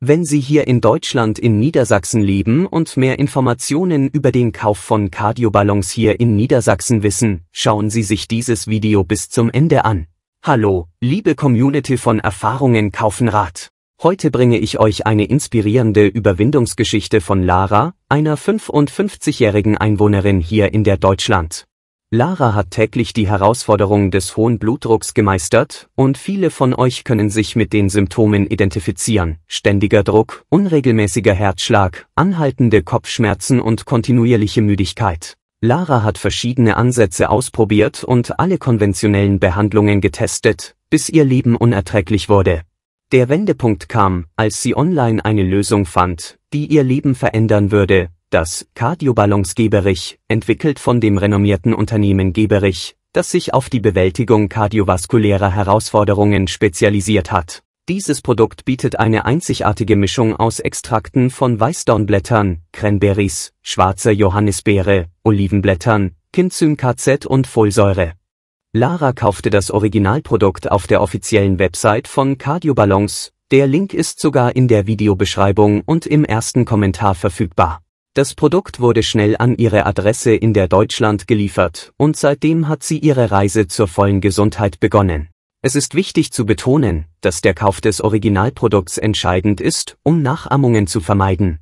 Wenn Sie hier in Deutschland in Niedersachsen leben und mehr Informationen über den Kauf von Cardioballons hier in Niedersachsen wissen, schauen Sie sich dieses Video bis zum Ende an. Hallo, liebe Community von Erfahrungen kaufen Rat. Heute bringe ich euch eine inspirierende Überwindungsgeschichte von Lara, einer 55-jährigen Einwohnerin hier in der Deutschland. Lara hat täglich die Herausforderungen des hohen Blutdrucks gemeistert und viele von euch können sich mit den Symptomen identifizieren. Ständiger Druck, unregelmäßiger Herzschlag, anhaltende Kopfschmerzen und kontinuierliche Müdigkeit. Lara hat verschiedene Ansätze ausprobiert und alle konventionellen Behandlungen getestet, bis ihr Leben unerträglich wurde. Der Wendepunkt kam, als sie online eine Lösung fand, die ihr Leben verändern würde, das Cardioballons Geberich, entwickelt von dem renommierten Unternehmen Geberich, das sich auf die Bewältigung kardiovaskulärer Herausforderungen spezialisiert hat. Dieses Produkt bietet eine einzigartige Mischung aus Extrakten von Weißdornblättern, Cranberries, schwarzer Johannisbeere, Olivenblättern, Kinzyn-KZ und Folsäure. Lara kaufte das Originalprodukt auf der offiziellen Website von Cardioballons, der Link ist sogar in der Videobeschreibung und im ersten Kommentar verfügbar. Das Produkt wurde schnell an ihre Adresse in der Deutschland geliefert und seitdem hat sie ihre Reise zur vollen Gesundheit begonnen. Es ist wichtig zu betonen, dass der Kauf des Originalprodukts entscheidend ist, um Nachahmungen zu vermeiden.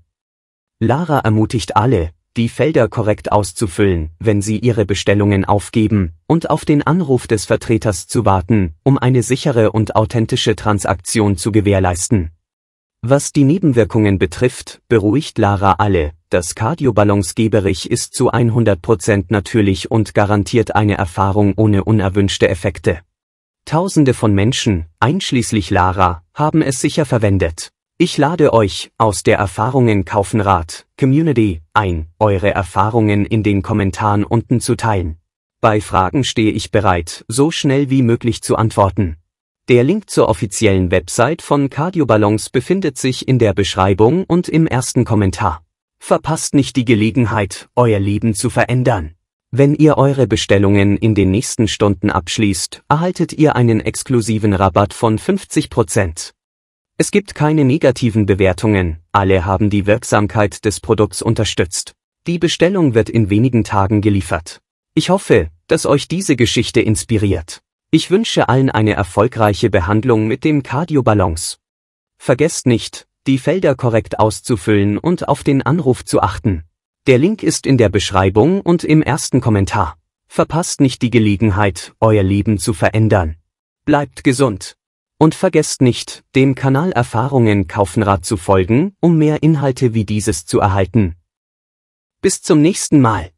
Lara ermutigt alle, die Felder korrekt auszufüllen, wenn sie ihre Bestellungen aufgeben, und auf den Anruf des Vertreters zu warten, um eine sichere und authentische Transaktion zu gewährleisten. Was die Nebenwirkungen betrifft, beruhigt Lara alle, das Cardiobalance-Geberich ist zu 100% natürlich und garantiert eine Erfahrung ohne unerwünschte Effekte. Tausende von Menschen, einschließlich Lara, haben es sicher verwendet. Ich lade euch aus der Erfahrungen kaufen Rat Community ein, eure Erfahrungen in den Kommentaren unten zu teilen. Bei Fragen stehe ich bereit, so schnell wie möglich zu antworten. Der Link zur offiziellen Website von Cardiobalance befindet sich in der Beschreibung und im ersten Kommentar. Verpasst nicht die Gelegenheit, euer Leben zu verändern. Wenn ihr eure Bestellungen in den nächsten Stunden abschließt, erhaltet ihr einen exklusiven Rabatt von 50%. Es gibt keine negativen Bewertungen, alle haben die Wirksamkeit des Produkts unterstützt. Die Bestellung wird in wenigen Tagen geliefert. Ich hoffe, dass euch diese Geschichte inspiriert. Ich wünsche allen eine erfolgreiche Behandlung mit dem Cardiobalance. Vergesst nicht, die Felder korrekt auszufüllen und auf den Anruf zu achten. Der Link ist in der Beschreibung und im ersten Kommentar. Verpasst nicht die Gelegenheit, euer Leben zu verändern. Bleibt gesund. Und vergesst nicht, dem Kanal Erfahrungen Kaufenrad zu folgen, um mehr Inhalte wie dieses zu erhalten. Bis zum nächsten Mal.